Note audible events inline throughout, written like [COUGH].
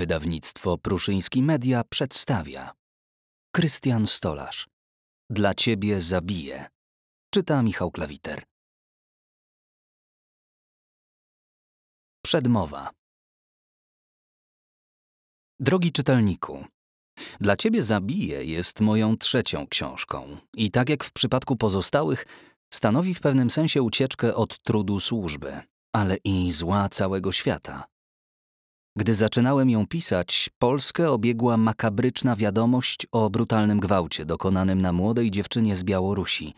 Wydawnictwo Pruszyński Media przedstawia Krystian Stolarz Dla Ciebie zabiję Czyta Michał Klawiter Przedmowa Drogi czytelniku, dla Ciebie zabiję jest moją trzecią książką i tak jak w przypadku pozostałych, stanowi w pewnym sensie ucieczkę od trudu służby, ale i zła całego świata. Gdy zaczynałem ją pisać, Polskę obiegła makabryczna wiadomość o brutalnym gwałcie dokonanym na młodej dziewczynie z Białorusi,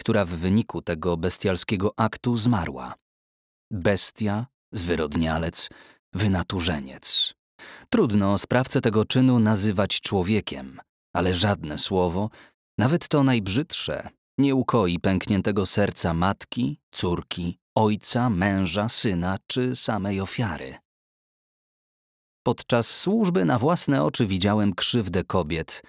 która w wyniku tego bestialskiego aktu zmarła. Bestia, zwyrodnialec, wynaturzeniec. Trudno sprawcę tego czynu nazywać człowiekiem, ale żadne słowo, nawet to najbrzydsze, nie ukoi pękniętego serca matki, córki, ojca, męża, syna czy samej ofiary. Podczas służby na własne oczy widziałem krzywdę kobiet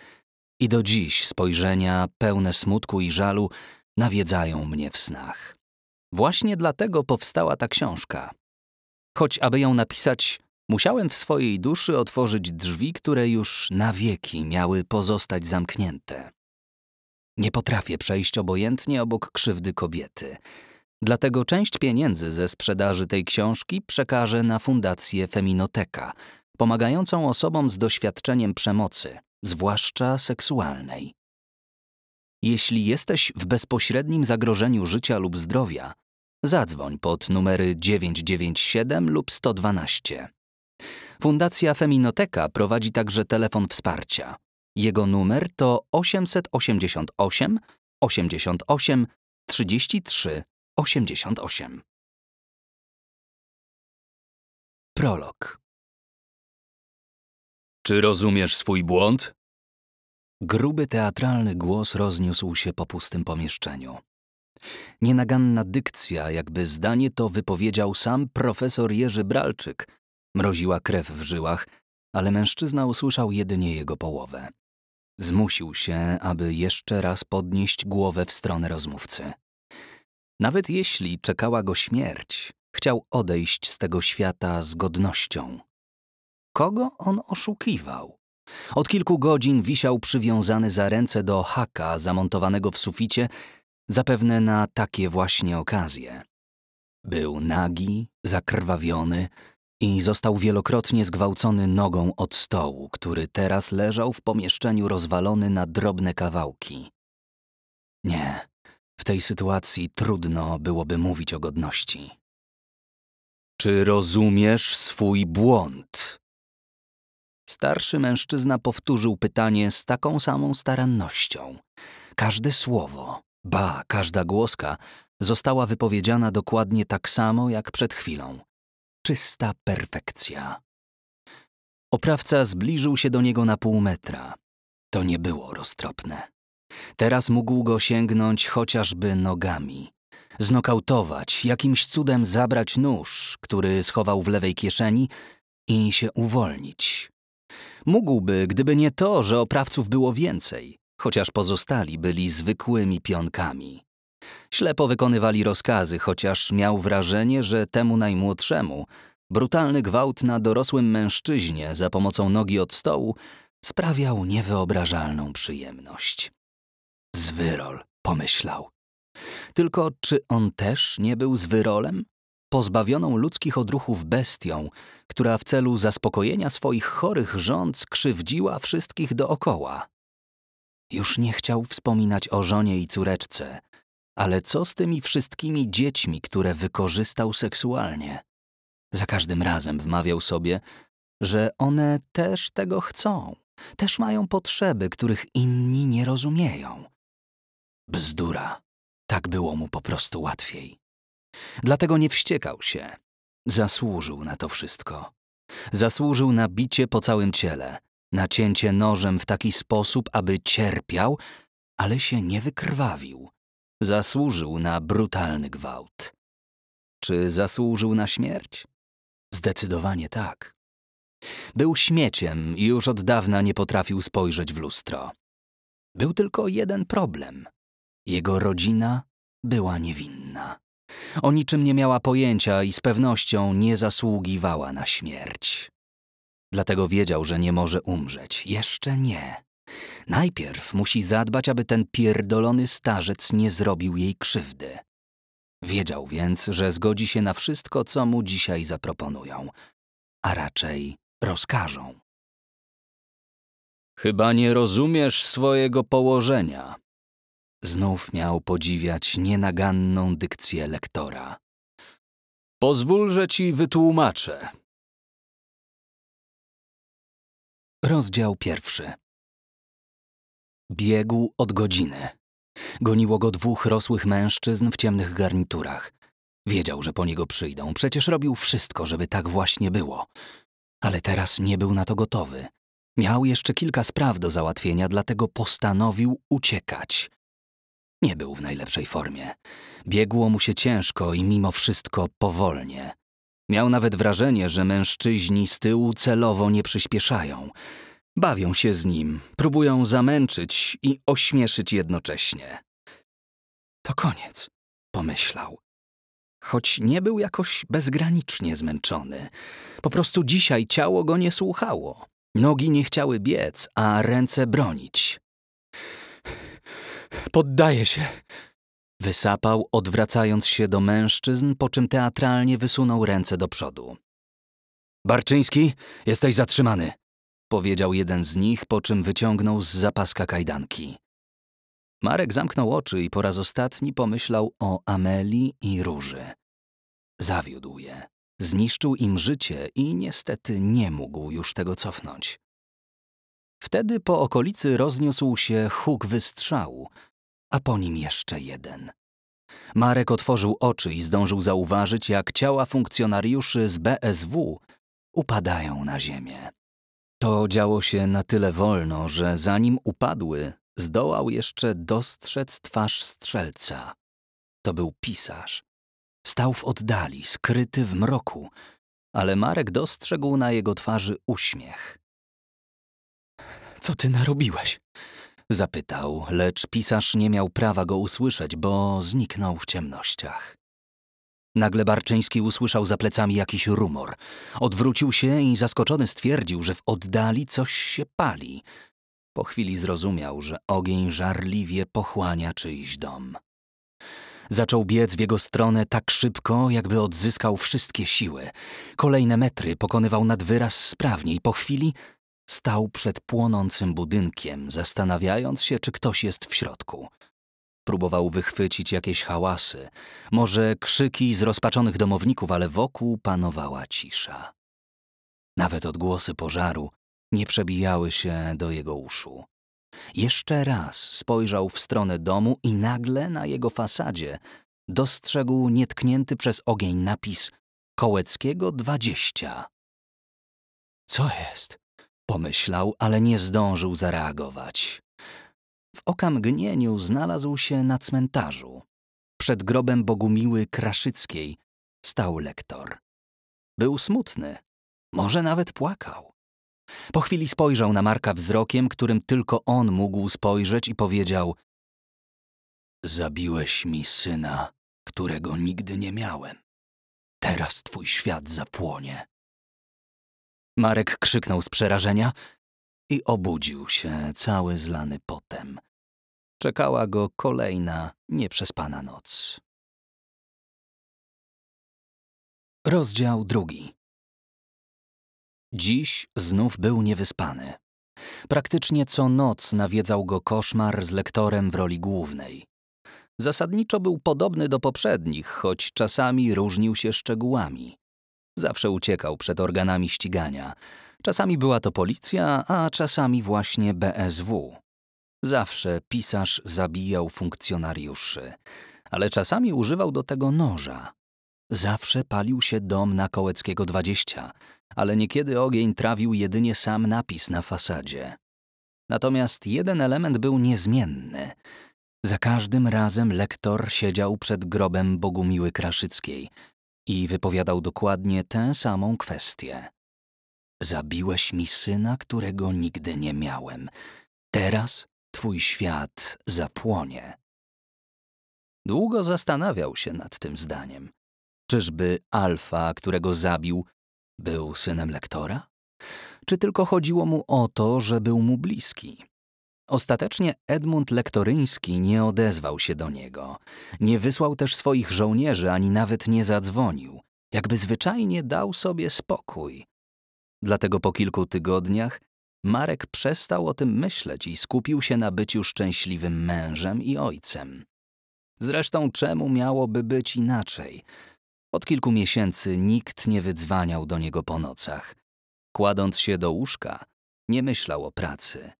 i do dziś spojrzenia pełne smutku i żalu nawiedzają mnie w snach. Właśnie dlatego powstała ta książka. Choć aby ją napisać, musiałem w swojej duszy otworzyć drzwi, które już na wieki miały pozostać zamknięte. Nie potrafię przejść obojętnie obok krzywdy kobiety. Dlatego część pieniędzy ze sprzedaży tej książki przekażę na fundację Feminoteka, pomagającą osobom z doświadczeniem przemocy, zwłaszcza seksualnej. Jeśli jesteś w bezpośrednim zagrożeniu życia lub zdrowia, zadzwoń pod numery 997 lub 112. Fundacja Feminoteka prowadzi także telefon wsparcia. Jego numer to 888 88 33 88. Prolog czy rozumiesz swój błąd? Gruby teatralny głos rozniósł się po pustym pomieszczeniu. Nienaganna dykcja, jakby zdanie to wypowiedział sam profesor Jerzy Bralczyk, mroziła krew w żyłach, ale mężczyzna usłyszał jedynie jego połowę. Zmusił się, aby jeszcze raz podnieść głowę w stronę rozmówcy. Nawet jeśli czekała go śmierć, chciał odejść z tego świata z godnością. Kogo on oszukiwał? Od kilku godzin wisiał przywiązany za ręce do haka zamontowanego w suficie, zapewne na takie właśnie okazje. Był nagi, zakrwawiony i został wielokrotnie zgwałcony nogą od stołu, który teraz leżał w pomieszczeniu rozwalony na drobne kawałki. Nie, w tej sytuacji trudno byłoby mówić o godności. Czy rozumiesz swój błąd? Starszy mężczyzna powtórzył pytanie z taką samą starannością. Każde słowo, ba, każda głoska została wypowiedziana dokładnie tak samo jak przed chwilą. Czysta perfekcja. Oprawca zbliżył się do niego na pół metra. To nie było roztropne. Teraz mógł go sięgnąć chociażby nogami. Znokautować, jakimś cudem zabrać nóż, który schował w lewej kieszeni i się uwolnić. Mógłby, gdyby nie to, że oprawców było więcej, chociaż pozostali byli zwykłymi pionkami. Ślepo wykonywali rozkazy, chociaż miał wrażenie, że temu najmłodszemu brutalny gwałt na dorosłym mężczyźnie za pomocą nogi od stołu sprawiał niewyobrażalną przyjemność. Zwyrol, pomyślał. Tylko czy on też nie był zwyrolem? pozbawioną ludzkich odruchów bestią, która w celu zaspokojenia swoich chorych rząd krzywdziła wszystkich dookoła. Już nie chciał wspominać o żonie i córeczce, ale co z tymi wszystkimi dziećmi, które wykorzystał seksualnie? Za każdym razem wmawiał sobie, że one też tego chcą, też mają potrzeby, których inni nie rozumieją. Bzdura. Tak było mu po prostu łatwiej. Dlatego nie wściekał się. Zasłużył na to wszystko. Zasłużył na bicie po całym ciele, na cięcie nożem w taki sposób, aby cierpiał, ale się nie wykrwawił. Zasłużył na brutalny gwałt. Czy zasłużył na śmierć? Zdecydowanie tak. Był śmieciem i już od dawna nie potrafił spojrzeć w lustro. Był tylko jeden problem. Jego rodzina była niewinna. O niczym nie miała pojęcia i z pewnością nie zasługiwała na śmierć. Dlatego wiedział, że nie może umrzeć. Jeszcze nie. Najpierw musi zadbać, aby ten pierdolony starzec nie zrobił jej krzywdy. Wiedział więc, że zgodzi się na wszystko, co mu dzisiaj zaproponują, a raczej rozkażą. Chyba nie rozumiesz swojego położenia, Znów miał podziwiać nienaganną dykcję lektora. Pozwól, że ci wytłumaczę. Rozdział pierwszy. Biegł od godziny. Goniło go dwóch rosłych mężczyzn w ciemnych garniturach. Wiedział, że po niego przyjdą. Przecież robił wszystko, żeby tak właśnie było. Ale teraz nie był na to gotowy. Miał jeszcze kilka spraw do załatwienia, dlatego postanowił uciekać. Nie był w najlepszej formie. Biegło mu się ciężko i mimo wszystko powolnie. Miał nawet wrażenie, że mężczyźni z tyłu celowo nie przyspieszają. Bawią się z nim, próbują zamęczyć i ośmieszyć jednocześnie. To koniec, pomyślał. Choć nie był jakoś bezgranicznie zmęczony. Po prostu dzisiaj ciało go nie słuchało. Nogi nie chciały biec, a ręce bronić. Poddaję się. Wysapał, odwracając się do mężczyzn, po czym teatralnie wysunął ręce do przodu. Barczyński, jesteś zatrzymany, powiedział jeden z nich, po czym wyciągnął z zapaska kajdanki. Marek zamknął oczy i po raz ostatni pomyślał o Ameli i Róży. Zawiódł je, zniszczył im życie i niestety nie mógł już tego cofnąć. Wtedy po okolicy rozniósł się huk wystrzału, a po nim jeszcze jeden. Marek otworzył oczy i zdążył zauważyć, jak ciała funkcjonariuszy z BSW upadają na ziemię. To działo się na tyle wolno, że zanim upadły, zdołał jeszcze dostrzec twarz strzelca. To był pisarz. Stał w oddali, skryty w mroku, ale Marek dostrzegł na jego twarzy uśmiech. Co ty narobiłeś? Zapytał, lecz pisarz nie miał prawa go usłyszeć, bo zniknął w ciemnościach. Nagle Barczyński usłyszał za plecami jakiś rumor. Odwrócił się i zaskoczony stwierdził, że w oddali coś się pali. Po chwili zrozumiał, że ogień żarliwie pochłania czyjś dom. Zaczął biec w jego stronę tak szybko, jakby odzyskał wszystkie siły. Kolejne metry pokonywał nad wyraz sprawniej. Po chwili Stał przed płonącym budynkiem, zastanawiając się, czy ktoś jest w środku. Próbował wychwycić jakieś hałasy, może krzyki zrozpaczonych domowników, ale wokół panowała cisza. Nawet odgłosy pożaru nie przebijały się do jego uszu. Jeszcze raz spojrzał w stronę domu i nagle na jego fasadzie dostrzegł nietknięty przez ogień napis Kołeckiego 20. Co jest? pomyślał, ale nie zdążył zareagować. W okamgnieniu znalazł się na cmentarzu. Przed grobem Bogumiły Kraszyckiej stał lektor. Był smutny, może nawet płakał. Po chwili spojrzał na Marka wzrokiem, którym tylko on mógł spojrzeć i powiedział: Zabiłeś mi syna, którego nigdy nie miałem. Teraz twój świat zapłonie. Marek krzyknął z przerażenia i obudził się cały zlany potem. Czekała go kolejna nieprzespana noc. Rozdział drugi. Dziś znów był niewyspany. Praktycznie co noc nawiedzał go koszmar z lektorem w roli głównej. Zasadniczo był podobny do poprzednich, choć czasami różnił się szczegółami. Zawsze uciekał przed organami ścigania. Czasami była to policja, a czasami właśnie BSW. Zawsze pisarz zabijał funkcjonariuszy, ale czasami używał do tego noża. Zawsze palił się dom na Kołeckiego 20, ale niekiedy ogień trawił jedynie sam napis na fasadzie. Natomiast jeden element był niezmienny. Za każdym razem lektor siedział przed grobem Bogumiły Kraszyckiej, i wypowiadał dokładnie tę samą kwestię. Zabiłeś mi syna, którego nigdy nie miałem. Teraz twój świat zapłonie. Długo zastanawiał się nad tym zdaniem. Czyżby Alfa, którego zabił, był synem lektora? Czy tylko chodziło mu o to, że był mu bliski? Ostatecznie Edmund Lektoryński nie odezwał się do niego. Nie wysłał też swoich żołnierzy, ani nawet nie zadzwonił. Jakby zwyczajnie dał sobie spokój. Dlatego po kilku tygodniach Marek przestał o tym myśleć i skupił się na byciu szczęśliwym mężem i ojcem. Zresztą czemu miałoby być inaczej? Od kilku miesięcy nikt nie wydzwaniał do niego po nocach. Kładąc się do łóżka, nie myślał o pracy.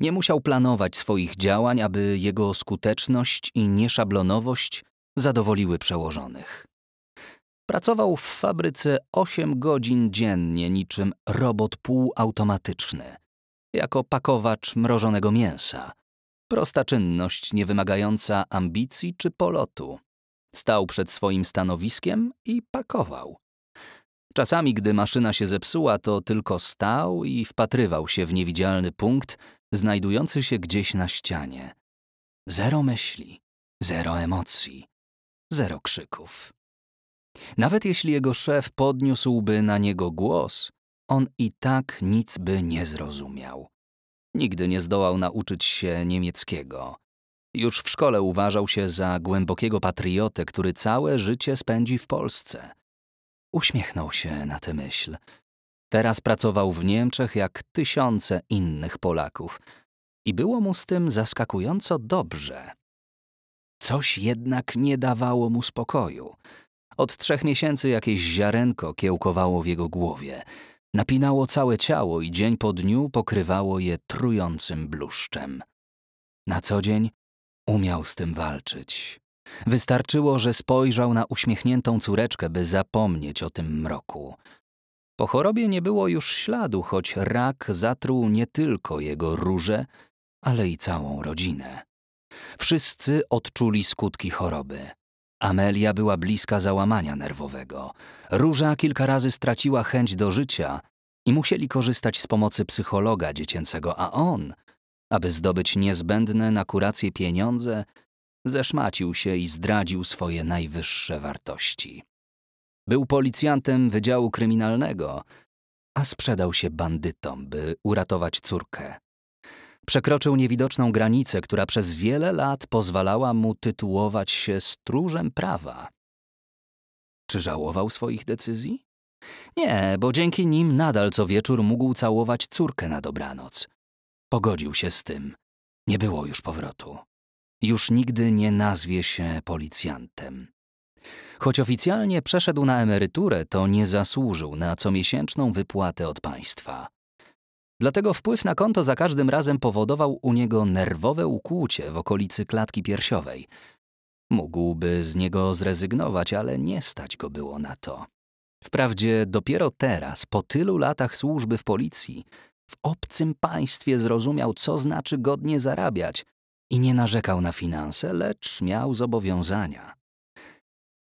Nie musiał planować swoich działań, aby jego skuteczność i nieszablonowość zadowoliły przełożonych. Pracował w fabryce 8 godzin dziennie niczym robot półautomatyczny, jako pakowacz mrożonego mięsa. Prosta czynność nie wymagająca ambicji czy polotu. Stał przed swoim stanowiskiem i pakował. Czasami, gdy maszyna się zepsuła, to tylko stał i wpatrywał się w niewidzialny punkt, znajdujący się gdzieś na ścianie. Zero myśli, zero emocji, zero krzyków. Nawet jeśli jego szef podniósłby na niego głos, on i tak nic by nie zrozumiał. Nigdy nie zdołał nauczyć się niemieckiego. Już w szkole uważał się za głębokiego patriotę, który całe życie spędzi w Polsce. Uśmiechnął się na tę myśl. Teraz pracował w Niemczech jak tysiące innych Polaków i było mu z tym zaskakująco dobrze. Coś jednak nie dawało mu spokoju. Od trzech miesięcy jakieś ziarenko kiełkowało w jego głowie. Napinało całe ciało i dzień po dniu pokrywało je trującym bluszczem. Na co dzień umiał z tym walczyć. Wystarczyło, że spojrzał na uśmiechniętą córeczkę, by zapomnieć o tym mroku. Po chorobie nie było już śladu, choć rak zatruł nie tylko jego róże, ale i całą rodzinę. Wszyscy odczuli skutki choroby. Amelia była bliska załamania nerwowego. Róża kilka razy straciła chęć do życia i musieli korzystać z pomocy psychologa dziecięcego, a on, aby zdobyć niezbędne na kurację pieniądze, zeszmacił się i zdradził swoje najwyższe wartości. Był policjantem Wydziału Kryminalnego, a sprzedał się bandytom, by uratować córkę. Przekroczył niewidoczną granicę, która przez wiele lat pozwalała mu tytułować się stróżem prawa. Czy żałował swoich decyzji? Nie, bo dzięki nim nadal co wieczór mógł całować córkę na dobranoc. Pogodził się z tym. Nie było już powrotu. Już nigdy nie nazwie się policjantem. Choć oficjalnie przeszedł na emeryturę, to nie zasłużył na comiesięczną wypłatę od państwa. Dlatego wpływ na konto za każdym razem powodował u niego nerwowe ukłucie w okolicy klatki piersiowej. Mógłby z niego zrezygnować, ale nie stać go było na to. Wprawdzie dopiero teraz, po tylu latach służby w policji, w obcym państwie zrozumiał, co znaczy godnie zarabiać i nie narzekał na finanse, lecz miał zobowiązania.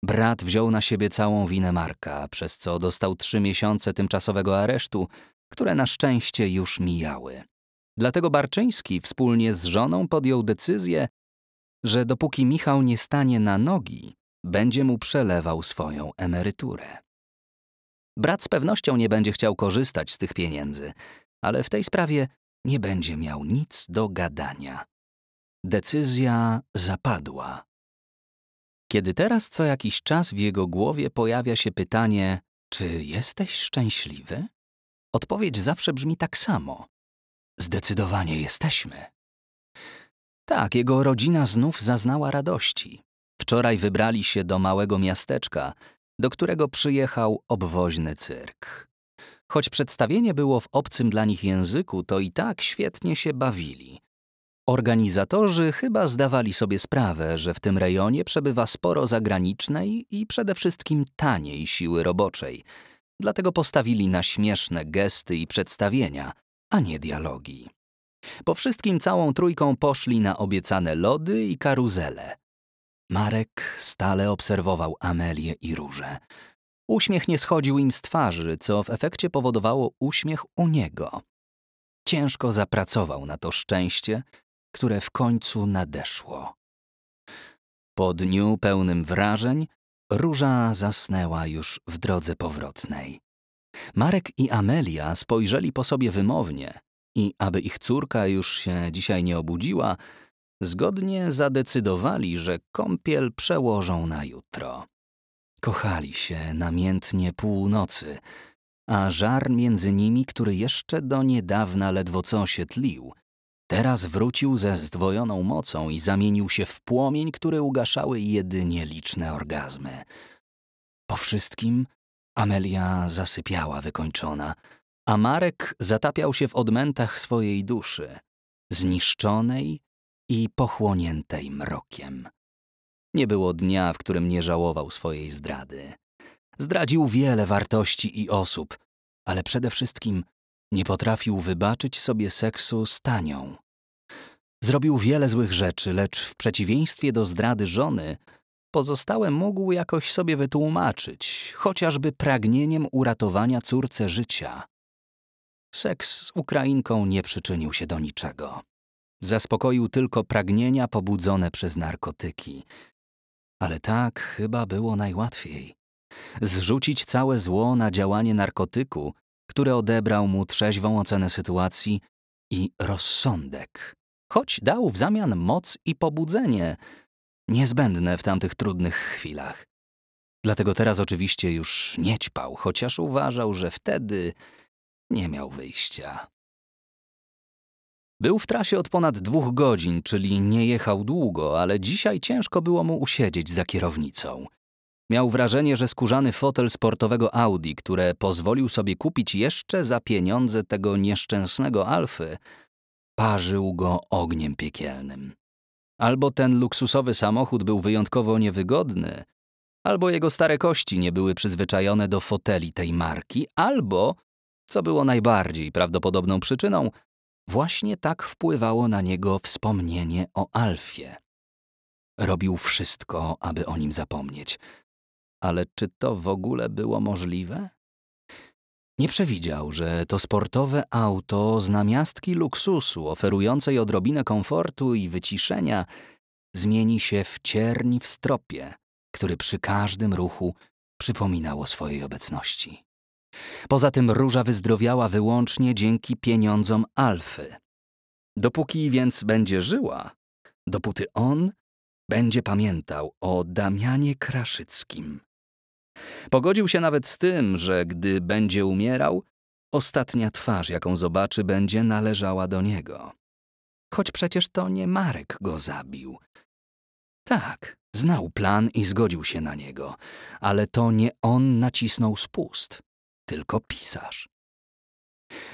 Brat wziął na siebie całą winę Marka, przez co dostał trzy miesiące tymczasowego aresztu, które na szczęście już mijały. Dlatego Barczyński wspólnie z żoną podjął decyzję, że dopóki Michał nie stanie na nogi, będzie mu przelewał swoją emeryturę. Brat z pewnością nie będzie chciał korzystać z tych pieniędzy, ale w tej sprawie nie będzie miał nic do gadania. Decyzja zapadła. Kiedy teraz co jakiś czas w jego głowie pojawia się pytanie: Czy jesteś szczęśliwy? Odpowiedź zawsze brzmi tak samo: Zdecydowanie jesteśmy. Tak, jego rodzina znów zaznała radości. Wczoraj wybrali się do małego miasteczka, do którego przyjechał obwoźny cyrk. Choć przedstawienie było w obcym dla nich języku, to i tak świetnie się bawili. Organizatorzy chyba zdawali sobie sprawę, że w tym rejonie przebywa sporo zagranicznej i przede wszystkim taniej siły roboczej, dlatego postawili na śmieszne gesty i przedstawienia, a nie dialogi. Po wszystkim całą trójką poszli na obiecane lody i karuzele. Marek stale obserwował Amelię i Różę. Uśmiech nie schodził im z twarzy, co w efekcie powodowało uśmiech u niego. Ciężko zapracował na to szczęście, które w końcu nadeszło. Po dniu pełnym wrażeń, róża zasnęła już w drodze powrotnej. Marek i Amelia spojrzeli po sobie wymownie i aby ich córka już się dzisiaj nie obudziła, zgodnie zadecydowali, że kąpiel przełożą na jutro. Kochali się namiętnie północy, a żar między nimi, który jeszcze do niedawna ledwo co się tlił, Teraz wrócił ze zdwojoną mocą i zamienił się w płomień, który ugaszały jedynie liczne orgazmy. Po wszystkim Amelia zasypiała wykończona, a Marek zatapiał się w odmętach swojej duszy, zniszczonej i pochłoniętej mrokiem. Nie było dnia, w którym nie żałował swojej zdrady. Zdradził wiele wartości i osób, ale przede wszystkim nie potrafił wybaczyć sobie seksu z Tanią. Zrobił wiele złych rzeczy, lecz w przeciwieństwie do zdrady żony, pozostałe mógł jakoś sobie wytłumaczyć, chociażby pragnieniem uratowania córce życia. Seks z Ukrainką nie przyczynił się do niczego. Zaspokoił tylko pragnienia pobudzone przez narkotyki. Ale tak chyba było najłatwiej. Zrzucić całe zło na działanie narkotyku który odebrał mu trzeźwą ocenę sytuacji i rozsądek, choć dał w zamian moc i pobudzenie, niezbędne w tamtych trudnych chwilach. Dlatego teraz oczywiście już nie ćpał, chociaż uważał, że wtedy nie miał wyjścia. Był w trasie od ponad dwóch godzin, czyli nie jechał długo, ale dzisiaj ciężko było mu usiedzieć za kierownicą. Miał wrażenie, że skórzany fotel sportowego Audi, które pozwolił sobie kupić jeszcze za pieniądze tego nieszczęsnego Alfy, parzył go ogniem piekielnym. Albo ten luksusowy samochód był wyjątkowo niewygodny, albo jego stare kości nie były przyzwyczajone do foteli tej marki, albo, co było najbardziej prawdopodobną przyczyną, właśnie tak wpływało na niego wspomnienie o Alfie. Robił wszystko, aby o nim zapomnieć – ale czy to w ogóle było możliwe? Nie przewidział, że to sportowe auto z namiastki luksusu, oferującej odrobinę komfortu i wyciszenia, zmieni się w cierń w stropie, który przy każdym ruchu przypominał o swojej obecności. Poza tym róża wyzdrowiała wyłącznie dzięki pieniądzom Alfy. Dopóki więc będzie żyła, dopóty on będzie pamiętał o Damianie Kraszyckim. Pogodził się nawet z tym, że gdy będzie umierał, ostatnia twarz, jaką zobaczy, będzie należała do niego. Choć przecież to nie Marek go zabił. Tak, znał plan i zgodził się na niego, ale to nie on nacisnął spust, tylko pisarz.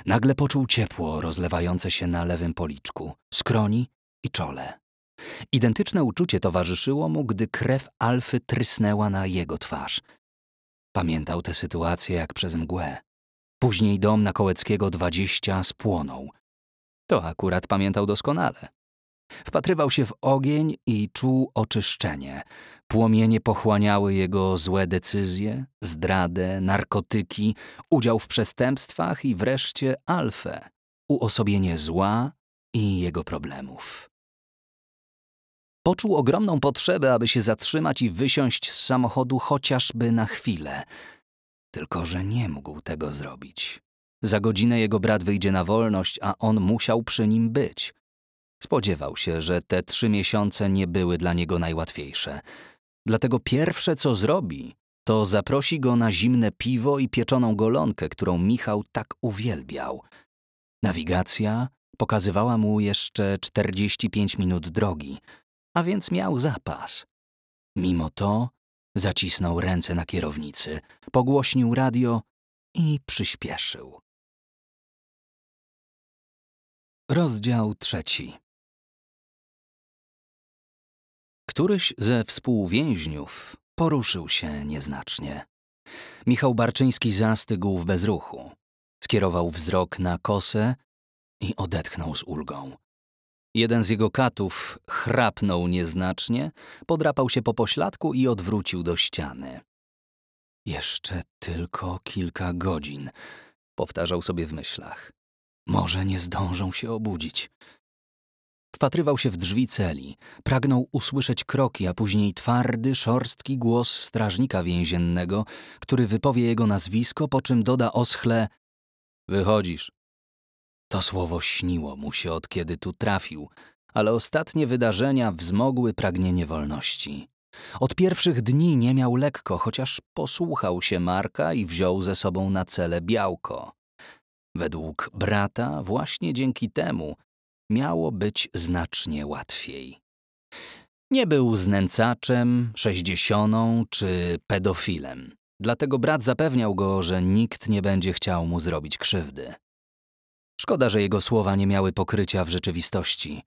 Nagle poczuł ciepło rozlewające się na lewym policzku, skroni i czole. Identyczne uczucie towarzyszyło mu, gdy krew Alfy trysnęła na jego twarz – Pamiętał tę sytuację jak przez mgłę. Później dom na Kołeckiego 20 spłonął. To akurat pamiętał doskonale. Wpatrywał się w ogień i czuł oczyszczenie. Płomienie pochłaniały jego złe decyzje, zdradę, narkotyki, udział w przestępstwach i wreszcie alfę, uosobienie zła i jego problemów. Poczuł ogromną potrzebę, aby się zatrzymać i wysiąść z samochodu chociażby na chwilę. Tylko, że nie mógł tego zrobić. Za godzinę jego brat wyjdzie na wolność, a on musiał przy nim być. Spodziewał się, że te trzy miesiące nie były dla niego najłatwiejsze. Dlatego pierwsze, co zrobi, to zaprosi go na zimne piwo i pieczoną golonkę, którą Michał tak uwielbiał. Nawigacja pokazywała mu jeszcze 45 minut drogi – a więc miał zapas. Mimo to zacisnął ręce na kierownicy, pogłośnił radio i przyspieszył. Rozdział trzeci. Któryś ze współwięźniów poruszył się nieznacznie. Michał Barczyński zastygł w bezruchu. Skierował wzrok na kosę i odetchnął z ulgą. Jeden z jego katów chrapnął nieznacznie, podrapał się po pośladku i odwrócił do ściany. Jeszcze tylko kilka godzin, powtarzał sobie w myślach. Może nie zdążą się obudzić. Wpatrywał się w drzwi celi, pragnął usłyszeć kroki, a później twardy, szorstki głos strażnika więziennego, który wypowie jego nazwisko, po czym doda oschle: Wychodzisz. To słowo śniło mu się od kiedy tu trafił, ale ostatnie wydarzenia wzmogły pragnienie wolności. Od pierwszych dni nie miał lekko, chociaż posłuchał się Marka i wziął ze sobą na cele białko. Według brata, właśnie dzięki temu miało być znacznie łatwiej. Nie był znęcaczem, sześćdziesioną czy pedofilem. Dlatego brat zapewniał go, że nikt nie będzie chciał mu zrobić krzywdy. Szkoda, że jego słowa nie miały pokrycia w rzeczywistości.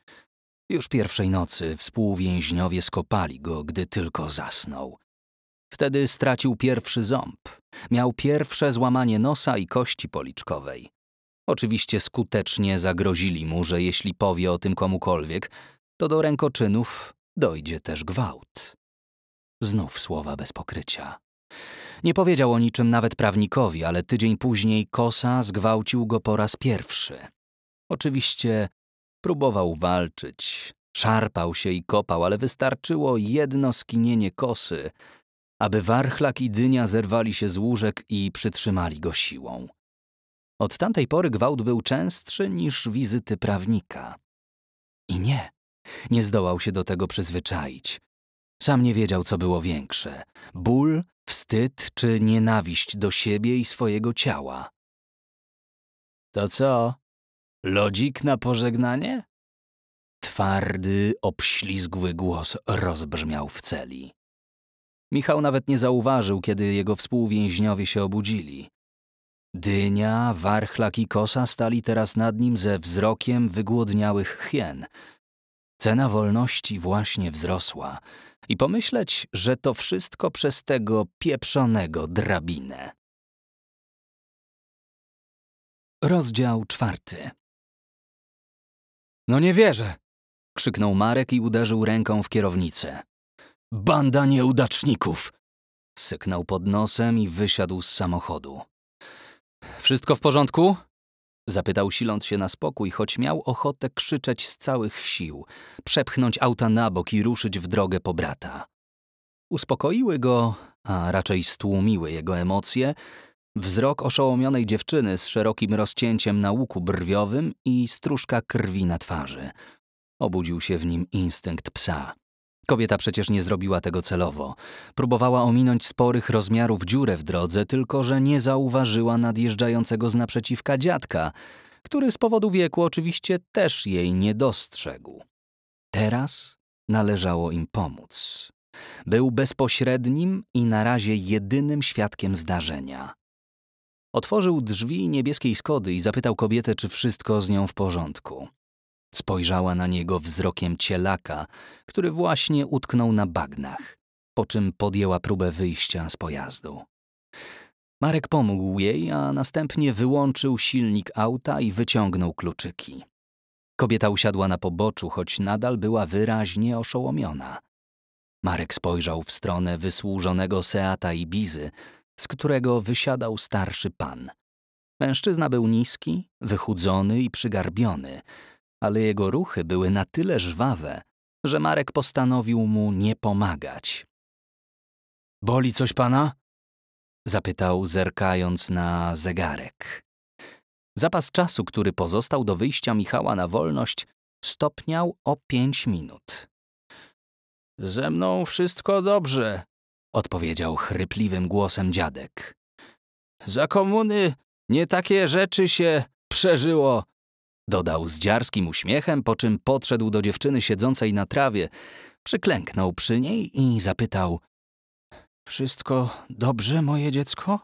Już pierwszej nocy współwięźniowie skopali go, gdy tylko zasnął. Wtedy stracił pierwszy ząb, miał pierwsze złamanie nosa i kości policzkowej. Oczywiście skutecznie zagrozili mu, że jeśli powie o tym komukolwiek, to do rękoczynów dojdzie też gwałt. Znów słowa bez pokrycia. Nie powiedział o niczym nawet prawnikowi, ale tydzień później Kosa zgwałcił go po raz pierwszy. Oczywiście próbował walczyć, szarpał się i kopał, ale wystarczyło jedno skinienie Kosy, aby warchlak i dynia zerwali się z łóżek i przytrzymali go siłą. Od tamtej pory gwałt był częstszy niż wizyty prawnika. I nie, nie zdołał się do tego przyzwyczaić. Sam nie wiedział, co było większe: ból wstyd czy nienawiść do siebie i swojego ciała. To co? Lodzik na pożegnanie? Twardy, obślizgły głos rozbrzmiał w celi. Michał nawet nie zauważył, kiedy jego współwięźniowie się obudzili. Dynia, warchlak i kosa stali teraz nad nim ze wzrokiem wygłodniałych hien. Cena wolności właśnie wzrosła i pomyśleć, że to wszystko przez tego pieprzonego drabinę. Rozdział czwarty. No nie wierzę! krzyknął Marek i uderzył ręką w kierownicę. Banda nieudaczników! syknął pod nosem i wysiadł z samochodu. Wszystko w porządku? Zapytał siląc się na spokój, choć miał ochotę krzyczeć z całych sił, przepchnąć auta na bok i ruszyć w drogę po brata. Uspokoiły go, a raczej stłumiły jego emocje, wzrok oszołomionej dziewczyny z szerokim rozcięciem na łuku brwiowym i strużka krwi na twarzy. Obudził się w nim instynkt psa. Kobieta przecież nie zrobiła tego celowo. Próbowała ominąć sporych rozmiarów dziurę w drodze, tylko że nie zauważyła nadjeżdżającego z naprzeciwka dziadka, który z powodu wieku oczywiście też jej nie dostrzegł. Teraz należało im pomóc. Był bezpośrednim i na razie jedynym świadkiem zdarzenia. Otworzył drzwi niebieskiej Skody i zapytał kobietę, czy wszystko z nią w porządku. Spojrzała na niego wzrokiem cielaka, który właśnie utknął na bagnach, po czym podjęła próbę wyjścia z pojazdu. Marek pomógł jej, a następnie wyłączył silnik auta i wyciągnął kluczyki. Kobieta usiadła na poboczu, choć nadal była wyraźnie oszołomiona. Marek spojrzał w stronę wysłużonego Seata i Bizy, z którego wysiadał starszy pan. Mężczyzna był niski, wychudzony i przygarbiony, ale jego ruchy były na tyle żwawe, że Marek postanowił mu nie pomagać. Boli coś pana? zapytał, zerkając na zegarek. Zapas czasu, który pozostał do wyjścia Michała na wolność, stopniał o pięć minut. Ze mną wszystko dobrze, odpowiedział chrypliwym głosem dziadek. Za komuny nie takie rzeczy się przeżyło, Dodał z dziarskim uśmiechem, po czym podszedł do dziewczyny siedzącej na trawie, przyklęknął przy niej i zapytał: Wszystko dobrze, moje dziecko?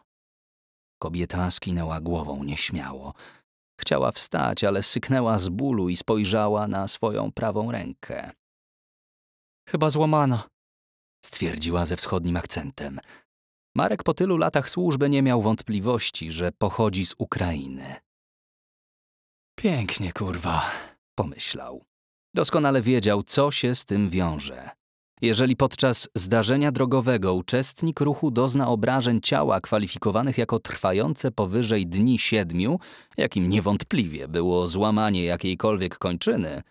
Kobieta skinęła głową nieśmiało. Chciała wstać, ale syknęła z bólu i spojrzała na swoją prawą rękę. Chyba złamana, stwierdziła ze wschodnim akcentem. Marek po tylu latach służby nie miał wątpliwości, że pochodzi z Ukrainy. Pięknie, kurwa, pomyślał. Doskonale wiedział, co się z tym wiąże. Jeżeli podczas zdarzenia drogowego uczestnik ruchu dozna obrażeń ciała kwalifikowanych jako trwające powyżej dni siedmiu, jakim niewątpliwie było złamanie jakiejkolwiek kończyny,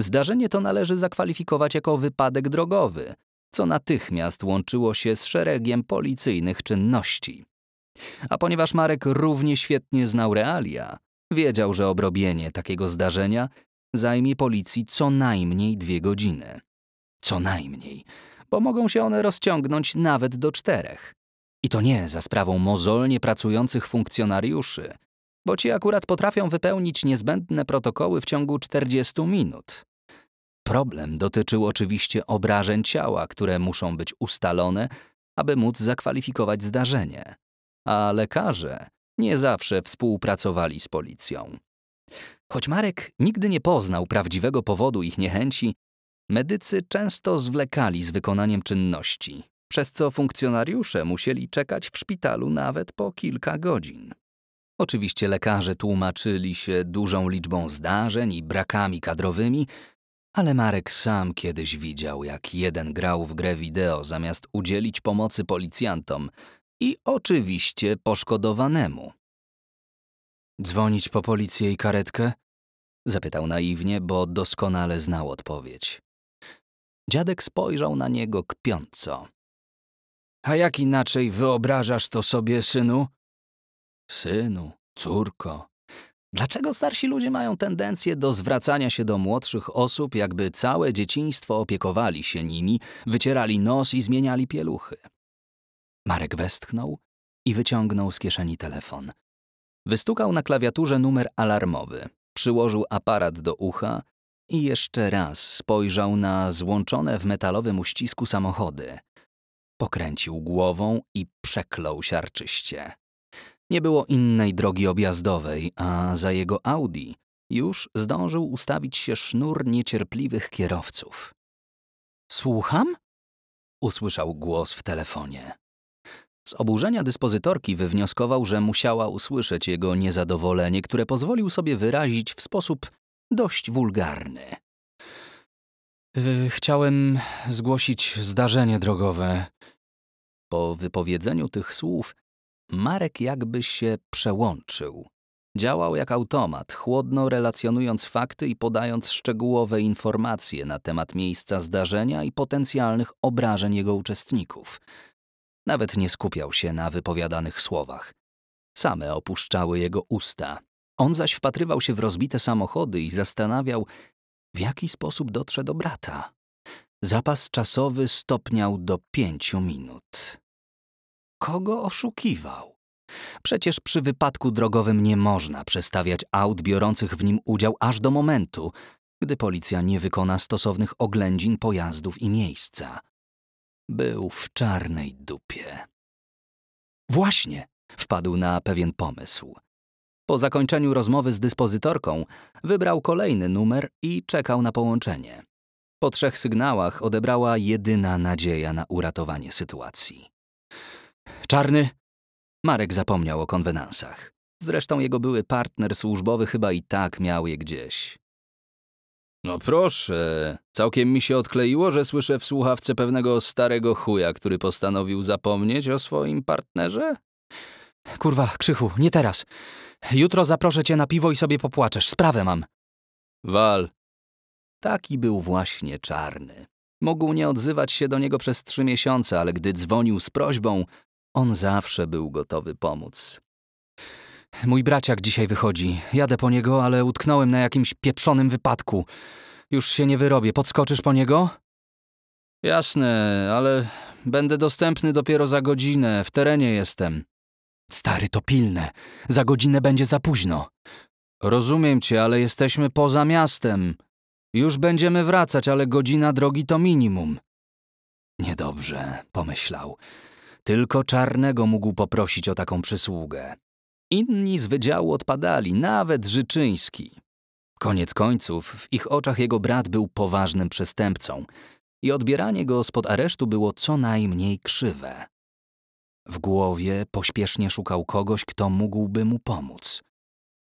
zdarzenie to należy zakwalifikować jako wypadek drogowy, co natychmiast łączyło się z szeregiem policyjnych czynności. A ponieważ Marek równie świetnie znał realia, Wiedział, że obrobienie takiego zdarzenia zajmie policji co najmniej dwie godziny. Co najmniej, bo mogą się one rozciągnąć nawet do czterech. I to nie za sprawą mozolnie pracujących funkcjonariuszy, bo ci akurat potrafią wypełnić niezbędne protokoły w ciągu 40 minut. Problem dotyczył oczywiście obrażeń ciała, które muszą być ustalone, aby móc zakwalifikować zdarzenie. A lekarze nie zawsze współpracowali z policją. Choć Marek nigdy nie poznał prawdziwego powodu ich niechęci, medycy często zwlekali z wykonaniem czynności, przez co funkcjonariusze musieli czekać w szpitalu nawet po kilka godzin. Oczywiście lekarze tłumaczyli się dużą liczbą zdarzeń i brakami kadrowymi, ale Marek sam kiedyś widział, jak jeden grał w grę wideo zamiast udzielić pomocy policjantom – i oczywiście poszkodowanemu. Dzwonić po policję i karetkę? Zapytał naiwnie, bo doskonale znał odpowiedź. Dziadek spojrzał na niego kpiąco. A jak inaczej wyobrażasz to sobie, synu? Synu, córko. Dlaczego starsi ludzie mają tendencję do zwracania się do młodszych osób, jakby całe dzieciństwo opiekowali się nimi, wycierali nos i zmieniali pieluchy? Marek westchnął i wyciągnął z kieszeni telefon. Wystukał na klawiaturze numer alarmowy, przyłożył aparat do ucha i jeszcze raz spojrzał na złączone w metalowym uścisku samochody. Pokręcił głową i przeklął siarczyście. Nie było innej drogi objazdowej, a za jego Audi już zdążył ustawić się sznur niecierpliwych kierowców. Słucham? usłyszał głos w telefonie. Z oburzenia dyspozytorki wywnioskował, że musiała usłyszeć jego niezadowolenie, które pozwolił sobie wyrazić w sposób dość wulgarny. Yy, chciałem zgłosić zdarzenie drogowe. Po wypowiedzeniu tych słów, Marek jakby się przełączył. Działał jak automat, chłodno relacjonując fakty i podając szczegółowe informacje na temat miejsca zdarzenia i potencjalnych obrażeń jego uczestników. Nawet nie skupiał się na wypowiadanych słowach. Same opuszczały jego usta. On zaś wpatrywał się w rozbite samochody i zastanawiał, w jaki sposób dotrze do brata. Zapas czasowy stopniał do pięciu minut. Kogo oszukiwał? Przecież przy wypadku drogowym nie można przestawiać aut biorących w nim udział aż do momentu, gdy policja nie wykona stosownych oględzin pojazdów i miejsca. Był w czarnej dupie. Właśnie, wpadł na pewien pomysł. Po zakończeniu rozmowy z dyspozytorką wybrał kolejny numer i czekał na połączenie. Po trzech sygnałach odebrała jedyna nadzieja na uratowanie sytuacji. Czarny? Marek zapomniał o konwenansach. Zresztą jego były partner służbowy chyba i tak miał je gdzieś. No proszę, całkiem mi się odkleiło, że słyszę w słuchawce pewnego starego chuja, który postanowił zapomnieć o swoim partnerze? Kurwa, Krzychu, nie teraz. Jutro zaproszę cię na piwo i sobie popłaczesz. Sprawę mam. Wal. Taki był właśnie czarny. Mógł nie odzywać się do niego przez trzy miesiące, ale gdy dzwonił z prośbą, on zawsze był gotowy pomóc. Mój braciak dzisiaj wychodzi. Jadę po niego, ale utknąłem na jakimś pieprzonym wypadku. Już się nie wyrobię. Podskoczysz po niego? Jasne, ale będę dostępny dopiero za godzinę. W terenie jestem. Stary, to pilne. Za godzinę będzie za późno. Rozumiem cię, ale jesteśmy poza miastem. Już będziemy wracać, ale godzina drogi to minimum. Niedobrze, pomyślał. Tylko czarnego mógł poprosić o taką przysługę. Inni z wydziału odpadali, nawet Życzyński. Koniec końców, w ich oczach jego brat był poważnym przestępcą i odbieranie go spod aresztu było co najmniej krzywe. W głowie pośpiesznie szukał kogoś, kto mógłby mu pomóc.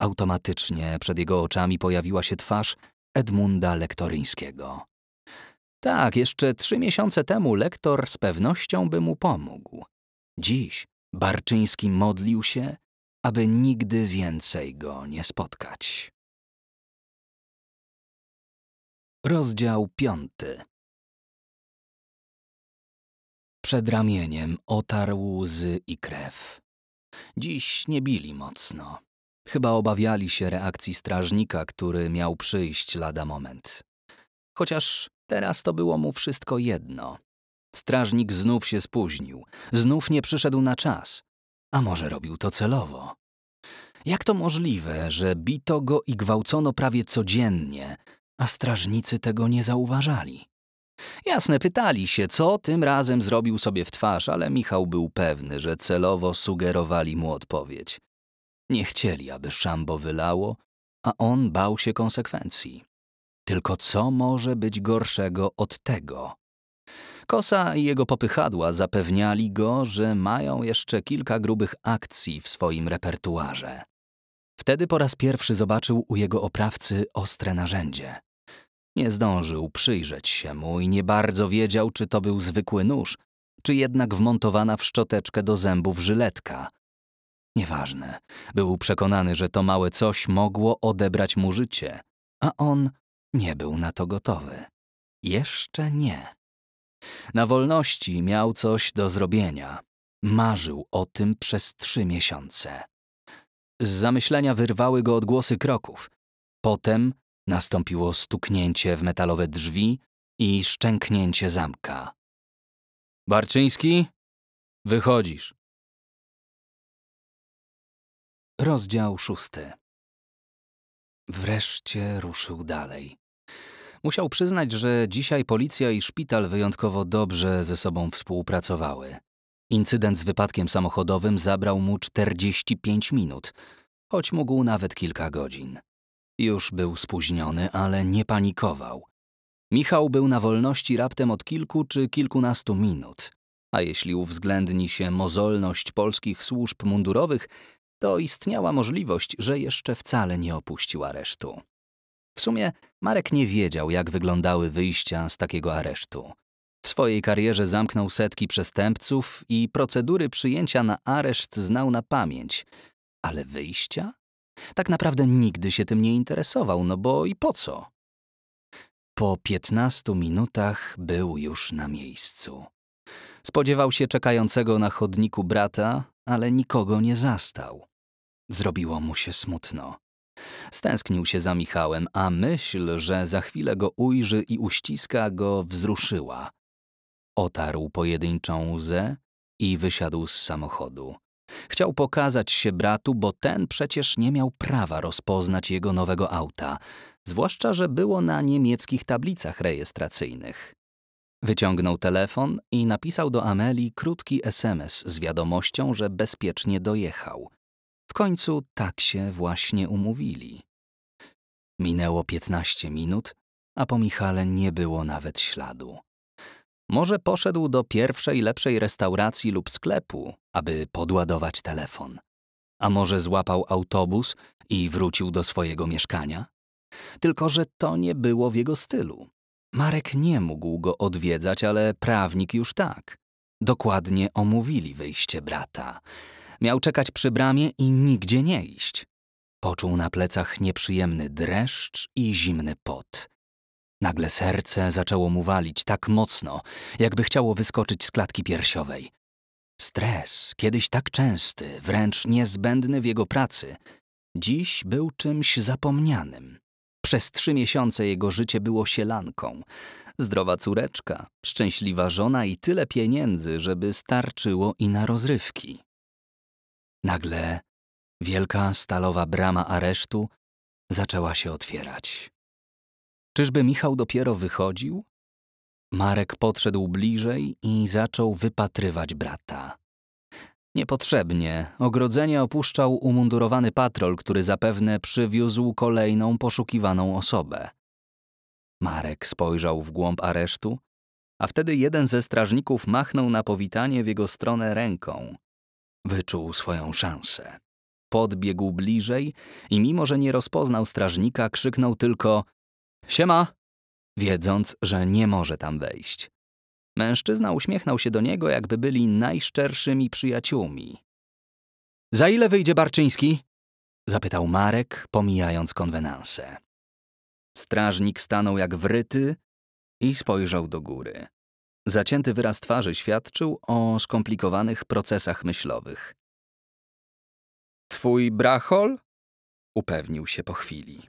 Automatycznie przed jego oczami pojawiła się twarz Edmunda Lektoryńskiego. Tak, jeszcze trzy miesiące temu lektor z pewnością by mu pomógł. Dziś Barczyński modlił się aby nigdy więcej go nie spotkać. Rozdział piąty. Przed ramieniem otarł łzy i krew. Dziś nie bili mocno. Chyba obawiali się reakcji strażnika, który miał przyjść lada moment. Chociaż teraz to było mu wszystko jedno. Strażnik znów się spóźnił, znów nie przyszedł na czas, a może robił to celowo? Jak to możliwe, że bito go i gwałcono prawie codziennie, a strażnicy tego nie zauważali? Jasne, pytali się, co tym razem zrobił sobie w twarz, ale Michał był pewny, że celowo sugerowali mu odpowiedź. Nie chcieli, aby szambo wylało, a on bał się konsekwencji. Tylko co może być gorszego od tego? Kosa i jego popychadła zapewniali go, że mają jeszcze kilka grubych akcji w swoim repertuarze. Wtedy po raz pierwszy zobaczył u jego oprawcy ostre narzędzie. Nie zdążył przyjrzeć się mu i nie bardzo wiedział, czy to był zwykły nóż, czy jednak wmontowana w szczoteczkę do zębów żyletka. Nieważne, był przekonany, że to małe coś mogło odebrać mu życie, a on nie był na to gotowy. Jeszcze nie. Na wolności miał coś do zrobienia. Marzył o tym przez trzy miesiące. Z zamyślenia wyrwały go odgłosy kroków. Potem nastąpiło stuknięcie w metalowe drzwi i szczęknięcie zamka. Barczyński, wychodzisz. Rozdział szósty. Wreszcie ruszył dalej. Musiał przyznać, że dzisiaj policja i szpital wyjątkowo dobrze ze sobą współpracowały. Incydent z wypadkiem samochodowym zabrał mu 45 minut, choć mógł nawet kilka godzin. Już był spóźniony, ale nie panikował. Michał był na wolności raptem od kilku czy kilkunastu minut, a jeśli uwzględni się mozolność polskich służb mundurowych, to istniała możliwość, że jeszcze wcale nie opuścił aresztu. W sumie Marek nie wiedział, jak wyglądały wyjścia z takiego aresztu. W swojej karierze zamknął setki przestępców i procedury przyjęcia na areszt znał na pamięć. Ale wyjścia? Tak naprawdę nigdy się tym nie interesował, no bo i po co? Po piętnastu minutach był już na miejscu. Spodziewał się czekającego na chodniku brata, ale nikogo nie zastał. Zrobiło mu się smutno. Stęsknił się za Michałem, a myśl, że za chwilę go ujrzy i uściska go, wzruszyła. Otarł pojedynczą łzę i wysiadł z samochodu. Chciał pokazać się bratu, bo ten przecież nie miał prawa rozpoznać jego nowego auta, zwłaszcza, że było na niemieckich tablicach rejestracyjnych. Wyciągnął telefon i napisał do Ameli krótki SMS z wiadomością, że bezpiecznie dojechał końcu tak się właśnie umówili. Minęło piętnaście minut, a po Michale nie było nawet śladu. Może poszedł do pierwszej lepszej restauracji lub sklepu, aby podładować telefon. A może złapał autobus i wrócił do swojego mieszkania? Tylko, że to nie było w jego stylu. Marek nie mógł go odwiedzać, ale prawnik już tak. Dokładnie omówili wyjście brata. Miał czekać przy bramie i nigdzie nie iść. Poczuł na plecach nieprzyjemny dreszcz i zimny pot. Nagle serce zaczęło mu walić tak mocno, jakby chciało wyskoczyć z klatki piersiowej. Stres, kiedyś tak częsty, wręcz niezbędny w jego pracy, dziś był czymś zapomnianym. Przez trzy miesiące jego życie było sielanką. Zdrowa córeczka, szczęśliwa żona i tyle pieniędzy, żeby starczyło i na rozrywki. Nagle wielka stalowa brama aresztu zaczęła się otwierać. Czyżby Michał dopiero wychodził? Marek podszedł bliżej i zaczął wypatrywać brata. Niepotrzebnie ogrodzenie opuszczał umundurowany patrol, który zapewne przywiózł kolejną poszukiwaną osobę. Marek spojrzał w głąb aresztu, a wtedy jeden ze strażników machnął na powitanie w jego stronę ręką. Wyczuł swoją szansę. Podbiegł bliżej i mimo, że nie rozpoznał strażnika, krzyknął tylko Siema! Wiedząc, że nie może tam wejść. Mężczyzna uśmiechnął się do niego, jakby byli najszczerszymi przyjaciółmi. Za ile wyjdzie Barczyński? zapytał Marek, pomijając konwenanse. Strażnik stanął jak wryty i spojrzał do góry. Zacięty wyraz twarzy świadczył o skomplikowanych procesach myślowych. Twój brachol? Upewnił się po chwili.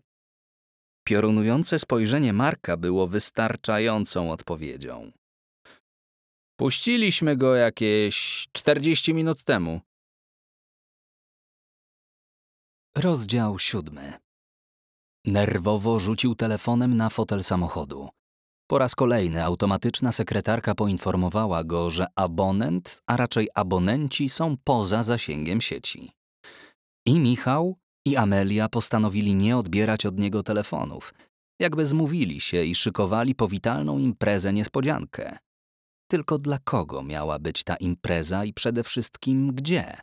Piorunujące spojrzenie Marka było wystarczającą odpowiedzią. Puściliśmy go jakieś czterdzieści minut temu. Rozdział siódmy. Nerwowo rzucił telefonem na fotel samochodu. Po raz kolejny automatyczna sekretarka poinformowała go, że abonent, a raczej abonenci są poza zasięgiem sieci. I Michał, i Amelia postanowili nie odbierać od niego telefonów, jakby zmówili się i szykowali powitalną imprezę niespodziankę. Tylko dla kogo miała być ta impreza i przede wszystkim gdzie?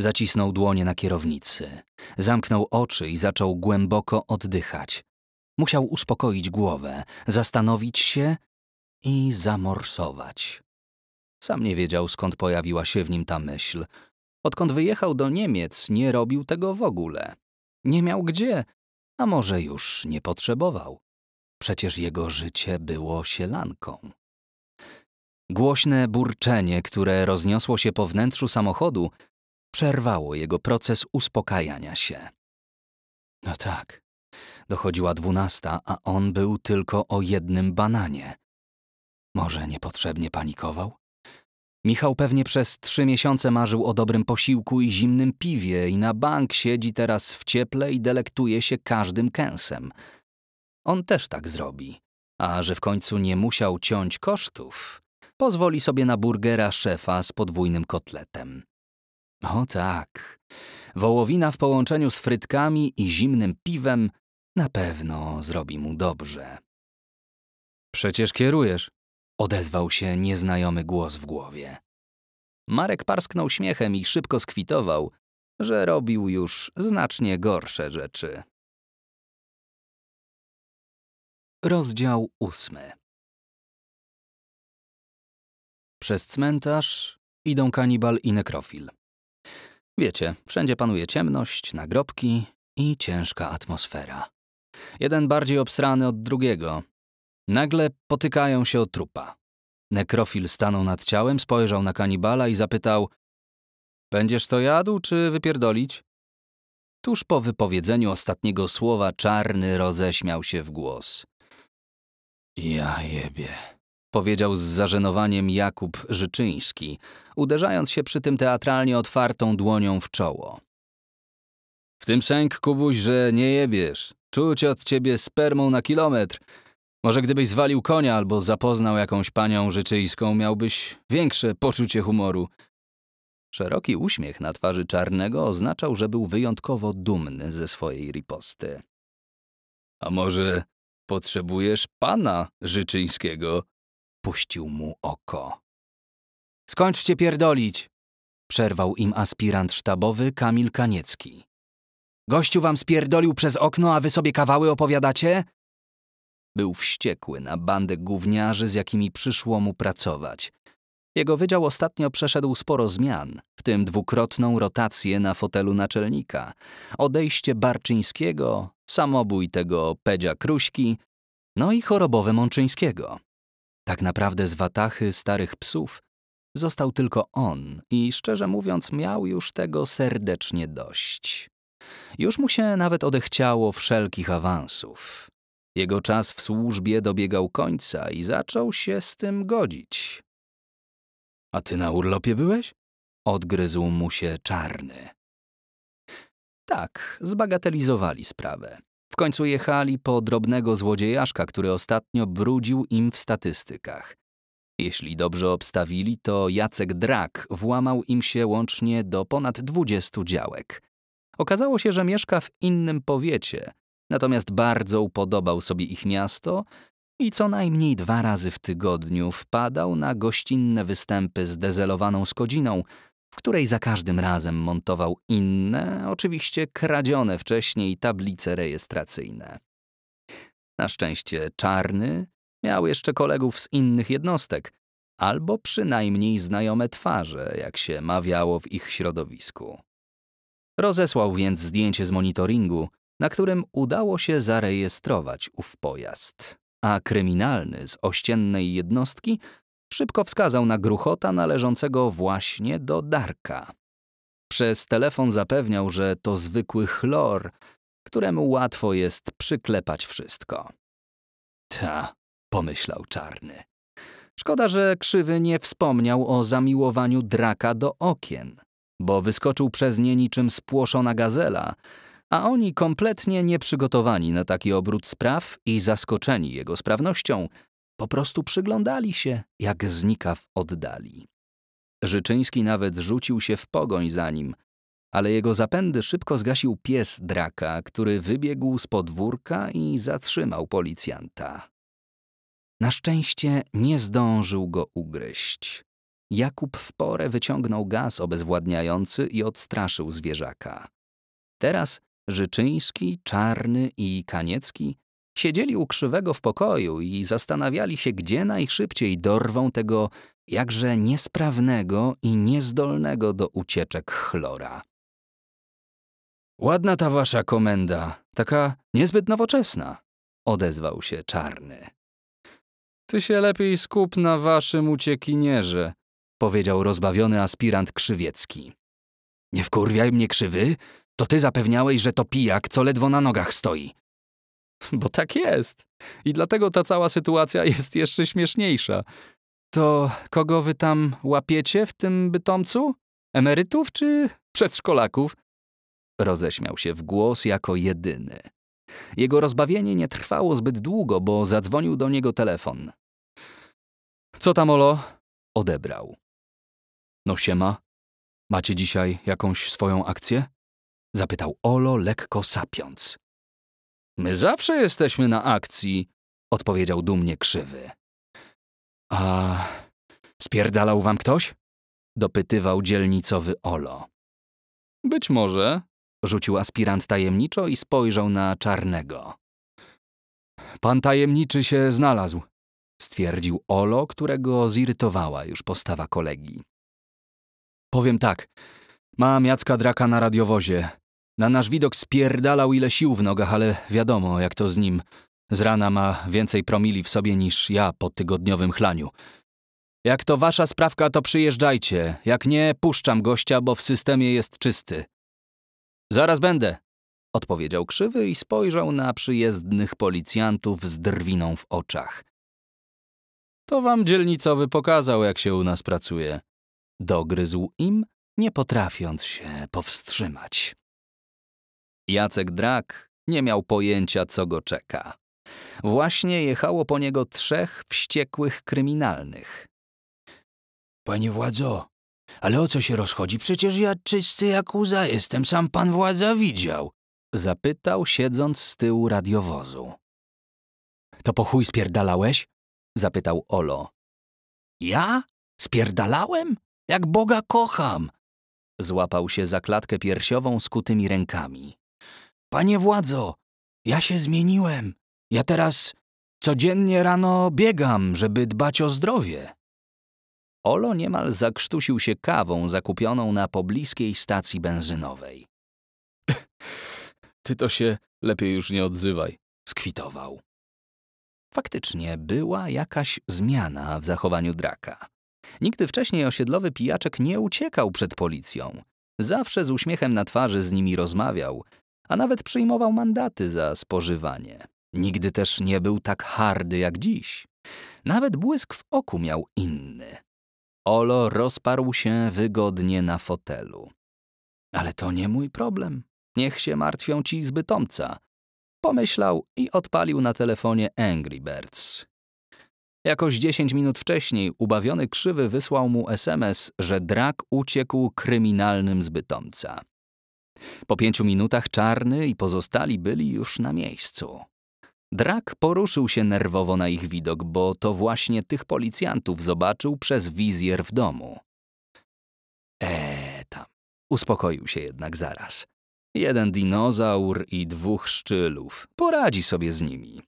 Zacisnął dłonie na kierownicy, zamknął oczy i zaczął głęboko oddychać. Musiał uspokoić głowę, zastanowić się i zamorsować. Sam nie wiedział, skąd pojawiła się w nim ta myśl. Odkąd wyjechał do Niemiec, nie robił tego w ogóle. Nie miał gdzie, a może już nie potrzebował. Przecież jego życie było sielanką. Głośne burczenie, które rozniosło się po wnętrzu samochodu, przerwało jego proces uspokajania się. No tak, Dochodziła dwunasta, a on był tylko o jednym bananie. Może niepotrzebnie panikował? Michał pewnie przez trzy miesiące marzył o dobrym posiłku i zimnym piwie i na bank siedzi teraz w cieple i delektuje się każdym kęsem. On też tak zrobi. A że w końcu nie musiał ciąć kosztów, pozwoli sobie na burgera szefa z podwójnym kotletem. O tak. Wołowina w połączeniu z frytkami i zimnym piwem na pewno zrobi mu dobrze. Przecież kierujesz, odezwał się nieznajomy głos w głowie. Marek parsknął śmiechem i szybko skwitował, że robił już znacznie gorsze rzeczy. Rozdział ósmy. Przez cmentarz idą kanibal i nekrofil. Wiecie, wszędzie panuje ciemność, nagrobki i ciężka atmosfera jeden bardziej obsrany od drugiego. Nagle potykają się o trupa. Nekrofil stanął nad ciałem, spojrzał na kanibala i zapytał: Będziesz to jadł, czy wypierdolić? Tuż po wypowiedzeniu ostatniego słowa czarny roześmiał się w głos. Ja jebie, powiedział z zażenowaniem Jakub Życzyński, uderzając się przy tym teatralnie otwartą dłonią w czoło. W tym sęk, Kubuś, że nie jebiesz. Czuć od ciebie spermą na kilometr. Może gdybyś zwalił konia albo zapoznał jakąś panią życzyjską, miałbyś większe poczucie humoru. Szeroki uśmiech na twarzy czarnego oznaczał, że był wyjątkowo dumny ze swojej riposty. A może potrzebujesz pana życzyńskiego? Puścił mu oko. Skończcie pierdolić! Przerwał im aspirant sztabowy Kamil Kaniecki. Gościu wam spierdolił przez okno, a wy sobie kawały opowiadacie? Był wściekły na bandę gówniarzy, z jakimi przyszło mu pracować. Jego wydział ostatnio przeszedł sporo zmian, w tym dwukrotną rotację na fotelu naczelnika, odejście Barczyńskiego, samobój tego Pedzia Kruśki, no i chorobowe Mączyńskiego. Tak naprawdę z watachy starych psów został tylko on i szczerze mówiąc miał już tego serdecznie dość. Już mu się nawet odechciało wszelkich awansów. Jego czas w służbie dobiegał końca i zaczął się z tym godzić. A ty na urlopie byłeś? Odgryzł mu się czarny. Tak, zbagatelizowali sprawę. W końcu jechali po drobnego złodziejaszka, który ostatnio brudził im w statystykach. Jeśli dobrze obstawili, to Jacek Drak włamał im się łącznie do ponad dwudziestu działek. Okazało się, że mieszka w innym powiecie, natomiast bardzo upodobał sobie ich miasto i co najmniej dwa razy w tygodniu wpadał na gościnne występy z dezelowaną skodziną, w której za każdym razem montował inne, oczywiście kradzione wcześniej tablice rejestracyjne. Na szczęście czarny miał jeszcze kolegów z innych jednostek, albo przynajmniej znajome twarze, jak się mawiało w ich środowisku. Rozesłał więc zdjęcie z monitoringu, na którym udało się zarejestrować ów pojazd. A kryminalny z ościennej jednostki szybko wskazał na gruchota należącego właśnie do Darka. Przez telefon zapewniał, że to zwykły chlor, któremu łatwo jest przyklepać wszystko. Ta, pomyślał czarny. Szkoda, że krzywy nie wspomniał o zamiłowaniu draka do okien bo wyskoczył przez nie niczym spłoszona gazela, a oni kompletnie nieprzygotowani na taki obrót spraw i zaskoczeni jego sprawnością, po prostu przyglądali się, jak znika w oddali. Życzyński nawet rzucił się w pogoń za nim, ale jego zapędy szybko zgasił pies draka, który wybiegł z podwórka i zatrzymał policjanta. Na szczęście nie zdążył go ugryźć. Jakub w porę wyciągnął gaz obezwładniający i odstraszył zwierzaka. Teraz Życzyński, Czarny i Kaniecki siedzieli u krzywego w pokoju i zastanawiali się, gdzie najszybciej dorwą tego jakże niesprawnego i niezdolnego do ucieczek chlora. Ładna ta wasza komenda, taka niezbyt nowoczesna, odezwał się Czarny. Ty się lepiej skup na waszym uciekinierze, powiedział rozbawiony aspirant Krzywiecki. Nie wkurwiaj mnie krzywy, to ty zapewniałeś, że to pijak, co ledwo na nogach stoi. Bo tak jest. I dlatego ta cała sytuacja [LAUGHS] jest jeszcze śmieszniejsza. To kogo wy tam łapiecie w tym bytomcu? Emerytów czy przedszkolaków? Roześmiał się w głos jako jedyny. Jego rozbawienie nie trwało zbyt długo, bo zadzwonił do niego telefon. Co tam, Olo? Odebrał. No siema, macie dzisiaj jakąś swoją akcję? Zapytał Olo, lekko sapiąc. My zawsze jesteśmy na akcji, odpowiedział dumnie krzywy. A spierdalał wam ktoś? Dopytywał dzielnicowy Olo. Być może, rzucił aspirant tajemniczo i spojrzał na czarnego. Pan tajemniczy się znalazł, stwierdził Olo, którego zirytowała już postawa kolegi. Powiem tak. Mam Jacka Draka na radiowozie. Na nasz widok spierdalał ile sił w nogach, ale wiadomo, jak to z nim. Z rana ma więcej promili w sobie niż ja po tygodniowym chlaniu. Jak to wasza sprawka, to przyjeżdżajcie. Jak nie, puszczam gościa, bo w systemie jest czysty. Zaraz będę, odpowiedział krzywy i spojrzał na przyjezdnych policjantów z drwiną w oczach. To wam dzielnicowy pokazał, jak się u nas pracuje dogryzł im, nie potrafiąc się powstrzymać. Jacek Drak nie miał pojęcia, co go czeka. Właśnie jechało po niego trzech wściekłych kryminalnych. Panie władzo, ale o co się rozchodzi? Przecież ja czysty jak łza jestem, sam pan władza widział. Zapytał, siedząc z tyłu radiowozu. To po chuj spierdalałeś? Zapytał Olo. Ja? Spierdalałem? Jak Boga kocham! Złapał się za klatkę piersiową skutymi rękami. Panie władzo, ja się zmieniłem. Ja teraz codziennie rano biegam, żeby dbać o zdrowie. Olo niemal zakrztusił się kawą zakupioną na pobliskiej stacji benzynowej. Ty to się lepiej już nie odzywaj, skwitował. Faktycznie była jakaś zmiana w zachowaniu draka. Nigdy wcześniej osiedlowy pijaczek nie uciekał przed policją. Zawsze z uśmiechem na twarzy z nimi rozmawiał, a nawet przyjmował mandaty za spożywanie. Nigdy też nie był tak hardy jak dziś. Nawet błysk w oku miał inny. Olo rozparł się wygodnie na fotelu. Ale to nie mój problem. Niech się martwią ci zbytomca. Pomyślał i odpalił na telefonie Angry Birds. Jakoś 10 minut wcześniej ubawiony krzywy wysłał mu SMS, że drak uciekł kryminalnym z Bytomca. Po pięciu minutach czarny i pozostali byli już na miejscu. Drak poruszył się nerwowo na ich widok, bo to właśnie tych policjantów zobaczył przez wizjer w domu. Eee, tam. Uspokoił się jednak zaraz. Jeden dinozaur i dwóch szczylów. Poradzi sobie z nimi.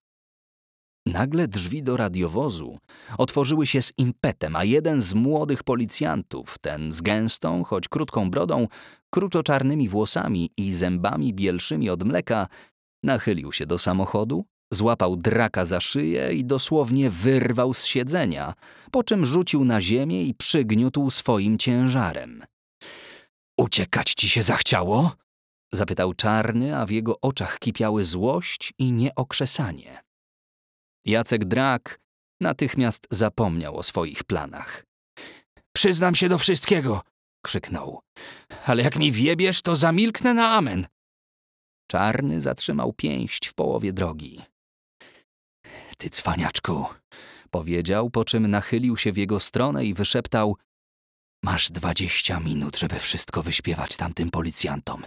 Nagle drzwi do radiowozu otworzyły się z impetem, a jeden z młodych policjantów, ten z gęstą, choć krótką brodą, kruczoczarnymi włosami i zębami bielszymi od mleka, nachylił się do samochodu, złapał draka za szyję i dosłownie wyrwał z siedzenia, po czym rzucił na ziemię i przygniótł swoim ciężarem. Uciekać ci się zachciało? zapytał czarny, a w jego oczach kipiały złość i nieokrzesanie. Jacek Drak natychmiast zapomniał o swoich planach. Przyznam się do wszystkiego, krzyknął. Ale jak mi wiebiesz, to zamilknę na amen. Czarny zatrzymał pięść w połowie drogi. Ty cwaniaczku, powiedział, po czym nachylił się w jego stronę i wyszeptał Masz dwadzieścia minut, żeby wszystko wyśpiewać tamtym policjantom.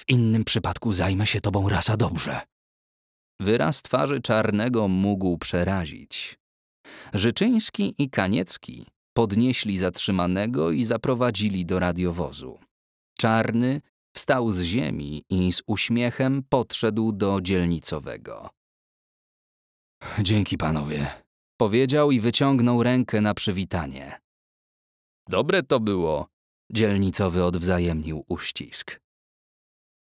W innym przypadku zajmę się tobą rasa dobrze. Wyraz twarzy czarnego mógł przerazić. Życzyński i Kaniecki podnieśli zatrzymanego i zaprowadzili do radiowozu. Czarny wstał z ziemi i z uśmiechem podszedł do dzielnicowego. Dzięki panowie, powiedział i wyciągnął rękę na przywitanie. Dobre to było, dzielnicowy odwzajemnił uścisk.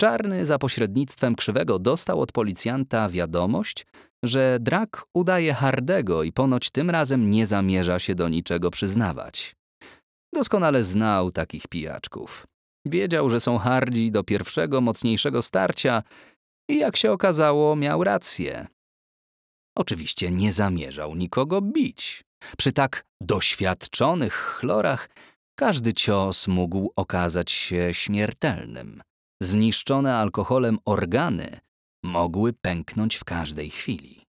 Czarny za pośrednictwem Krzywego dostał od policjanta wiadomość, że Drak udaje Hardego i ponoć tym razem nie zamierza się do niczego przyznawać. Doskonale znał takich pijaczków. Wiedział, że są hardzi do pierwszego, mocniejszego starcia i jak się okazało, miał rację. Oczywiście nie zamierzał nikogo bić. Przy tak doświadczonych chlorach każdy cios mógł okazać się śmiertelnym zniszczone alkoholem organy mogły pęknąć w każdej chwili.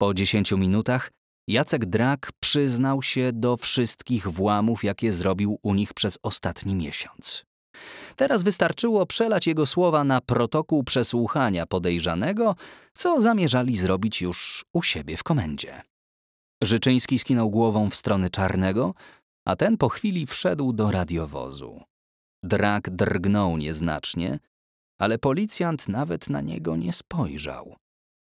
Po dziesięciu minutach Jacek Drak przyznał się do wszystkich włamów, jakie zrobił u nich przez ostatni miesiąc. Teraz wystarczyło przelać jego słowa na protokół przesłuchania podejrzanego, co zamierzali zrobić już u siebie w komendzie. Życzyński skinął głową w stronę czarnego, a ten po chwili wszedł do radiowozu. Drak drgnął nieznacznie, ale policjant nawet na niego nie spojrzał.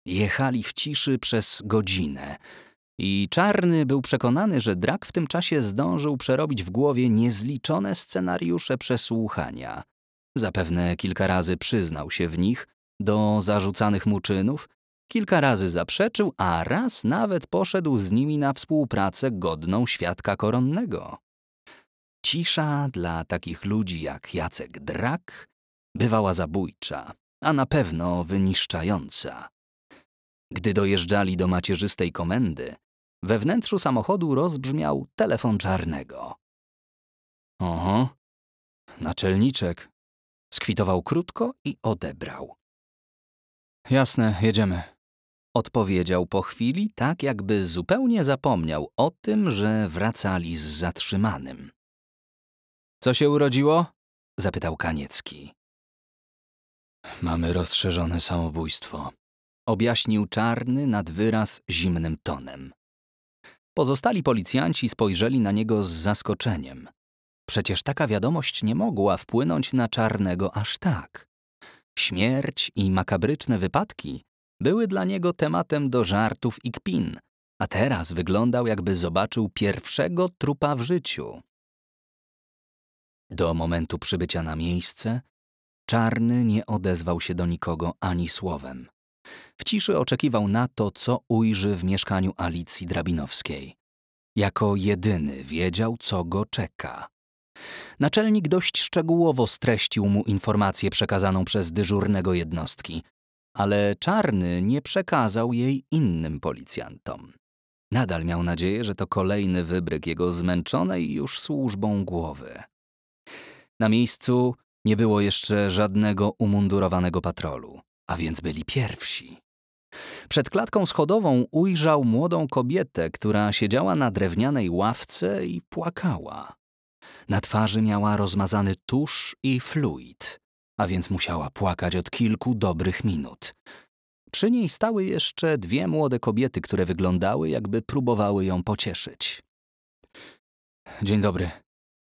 Jechali w ciszy przez godzinę i Czarny był przekonany, że Drak w tym czasie zdążył przerobić w głowie niezliczone scenariusze przesłuchania. Zapewne kilka razy przyznał się w nich do zarzucanych mu czynów, kilka razy zaprzeczył, a raz nawet poszedł z nimi na współpracę godną świadka koronnego. Cisza dla takich ludzi jak Jacek Drak bywała zabójcza, a na pewno wyniszczająca. Gdy dojeżdżali do macierzystej komendy, we wnętrzu samochodu rozbrzmiał telefon czarnego. Oho, naczelniczek. Skwitował krótko i odebrał. Jasne, jedziemy. Odpowiedział po chwili, tak jakby zupełnie zapomniał o tym, że wracali z zatrzymanym. Co się urodziło? zapytał Kaniecki. Mamy rozszerzone samobójstwo, objaśnił czarny nad wyraz zimnym tonem. Pozostali policjanci spojrzeli na niego z zaskoczeniem. Przecież taka wiadomość nie mogła wpłynąć na czarnego aż tak. Śmierć i makabryczne wypadki były dla niego tematem do żartów i kpin, a teraz wyglądał jakby zobaczył pierwszego trupa w życiu. Do momentu przybycia na miejsce, czarny nie odezwał się do nikogo ani słowem. W ciszy oczekiwał na to, co ujrzy w mieszkaniu Alicji Drabinowskiej. Jako jedyny wiedział, co go czeka. Naczelnik dość szczegółowo streścił mu informację przekazaną przez dyżurnego jednostki, ale czarny nie przekazał jej innym policjantom. Nadal miał nadzieję, że to kolejny wybryk jego zmęczonej już służbą głowy. Na miejscu nie było jeszcze żadnego umundurowanego patrolu, a więc byli pierwsi. Przed klatką schodową ujrzał młodą kobietę, która siedziała na drewnianej ławce i płakała. Na twarzy miała rozmazany tusz i fluid, a więc musiała płakać od kilku dobrych minut. Przy niej stały jeszcze dwie młode kobiety, które wyglądały, jakby próbowały ją pocieszyć. Dzień dobry.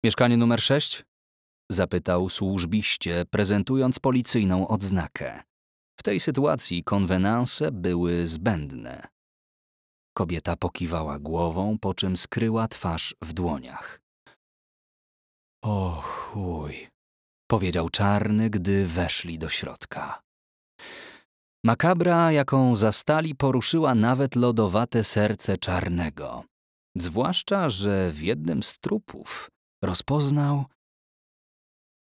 Mieszkanie numer sześć? zapytał służbiście, prezentując policyjną odznakę. W tej sytuacji konwenanse były zbędne. Kobieta pokiwała głową, po czym skryła twarz w dłoniach. O chuj, powiedział czarny, gdy weszli do środka. Makabra, jaką zastali, poruszyła nawet lodowate serce czarnego. Zwłaszcza, że w jednym z trupów rozpoznał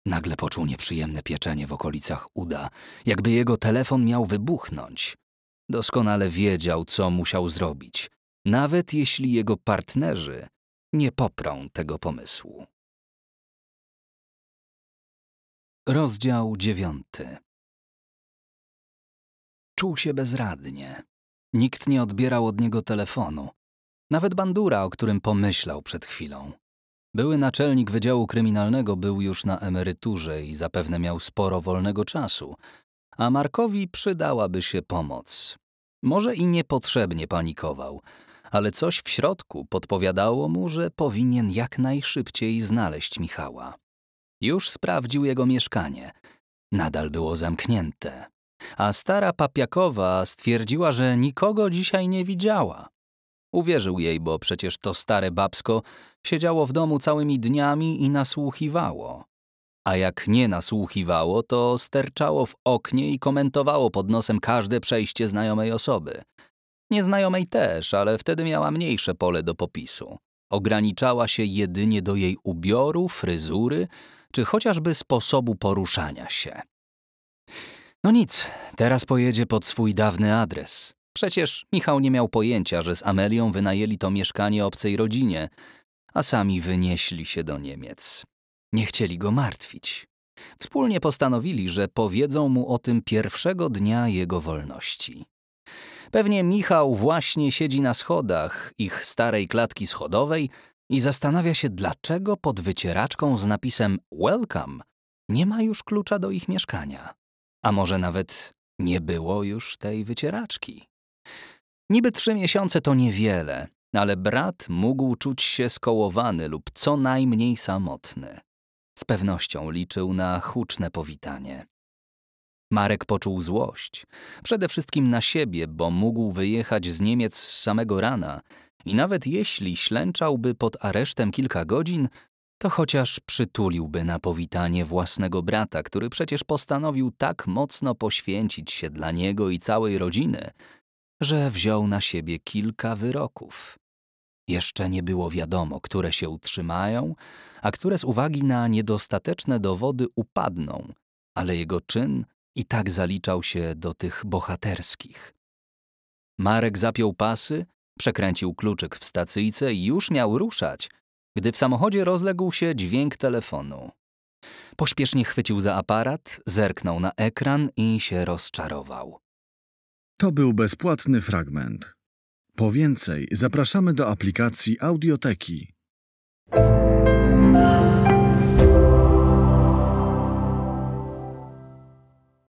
Nagle poczuł nieprzyjemne pieczenie w okolicach uda, jakby jego telefon miał wybuchnąć. Doskonale wiedział, co musiał zrobić, nawet jeśli jego partnerzy nie poprą tego pomysłu. Rozdział dziewiąty. Czuł się bezradnie. Nikt nie odbierał od niego telefonu. Nawet bandura, o którym pomyślał przed chwilą. Były naczelnik Wydziału Kryminalnego był już na emeryturze i zapewne miał sporo wolnego czasu, a Markowi przydałaby się pomoc. Może i niepotrzebnie panikował, ale coś w środku podpowiadało mu, że powinien jak najszybciej znaleźć Michała. Już sprawdził jego mieszkanie. Nadal było zamknięte. A stara papiakowa stwierdziła, że nikogo dzisiaj nie widziała. Uwierzył jej, bo przecież to stare babsko Siedziało w domu całymi dniami i nasłuchiwało. A jak nie nasłuchiwało, to sterczało w oknie i komentowało pod nosem każde przejście znajomej osoby. Nieznajomej też, ale wtedy miała mniejsze pole do popisu. Ograniczała się jedynie do jej ubioru, fryzury czy chociażby sposobu poruszania się. No nic, teraz pojedzie pod swój dawny adres. Przecież Michał nie miał pojęcia, że z Amelią wynajęli to mieszkanie obcej rodzinie a sami wynieśli się do Niemiec. Nie chcieli go martwić. Wspólnie postanowili, że powiedzą mu o tym pierwszego dnia jego wolności. Pewnie Michał właśnie siedzi na schodach ich starej klatki schodowej i zastanawia się, dlaczego pod wycieraczką z napisem Welcome nie ma już klucza do ich mieszkania. A może nawet nie było już tej wycieraczki. Niby trzy miesiące to niewiele, no ale brat mógł czuć się skołowany lub co najmniej samotny. Z pewnością liczył na huczne powitanie. Marek poczuł złość, przede wszystkim na siebie, bo mógł wyjechać z Niemiec z samego rana i nawet jeśli ślęczałby pod aresztem kilka godzin, to chociaż przytuliłby na powitanie własnego brata, który przecież postanowił tak mocno poświęcić się dla niego i całej rodziny, że wziął na siebie kilka wyroków. Jeszcze nie było wiadomo, które się utrzymają, a które z uwagi na niedostateczne dowody upadną, ale jego czyn i tak zaliczał się do tych bohaterskich. Marek zapiął pasy, przekręcił kluczyk w stacyjce i już miał ruszać, gdy w samochodzie rozległ się dźwięk telefonu. Pośpiesznie chwycił za aparat, zerknął na ekran i się rozczarował. To był bezpłatny fragment. Po więcej zapraszamy do aplikacji Audioteki.